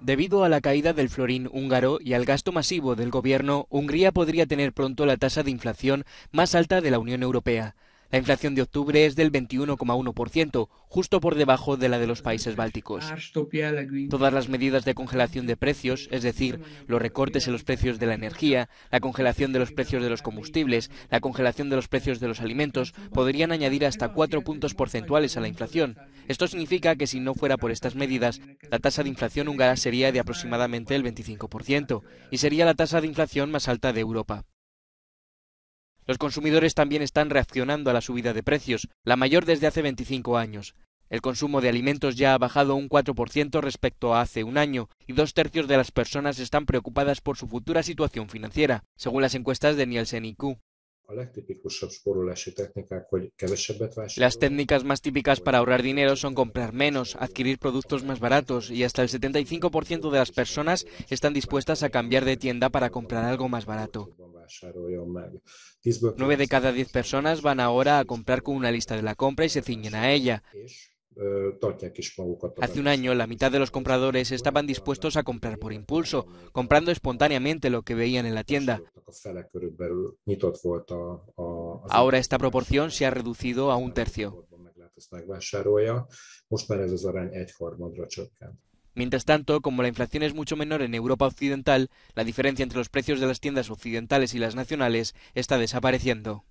Debido a la caída del florín húngaro y al gasto masivo del gobierno, Hungría podría tener pronto la tasa de inflación más alta de la Unión Europea. La inflación de octubre es del 21,1%, justo por debajo de la de los países bálticos. Todas las medidas de congelación de precios, es decir, los recortes en los precios de la energía, la congelación de los precios de los combustibles, la congelación de los precios de los alimentos, podrían añadir hasta cuatro puntos porcentuales a la inflación. Esto significa que si no fuera por estas medidas, la tasa de inflación húngara sería de aproximadamente el 25% y sería la tasa de inflación más alta de Europa. Los consumidores también están reaccionando a la subida de precios, la mayor desde hace 25 años. El consumo de alimentos ya ha bajado un 4% respecto a hace un año y dos tercios de las personas están preocupadas por su futura situación financiera, según las encuestas de Nielsen IQ. Este las técnicas más típicas para ahorrar dinero son comprar menos, adquirir productos más baratos y hasta el 75% de las personas están dispuestas a cambiar de tienda para comprar algo más barato. Nueve de cada diez personas van ahora a comprar con una lista de la compra y se ciñen a ella. Hace un año, la mitad de los compradores estaban dispuestos a comprar por impulso, comprando espontáneamente lo que veían en la tienda. Ahora esta proporción se ha reducido a un tercio. Mientras tanto, como la inflación es mucho menor en Europa Occidental, la diferencia entre los precios de las tiendas occidentales y las nacionales está desapareciendo.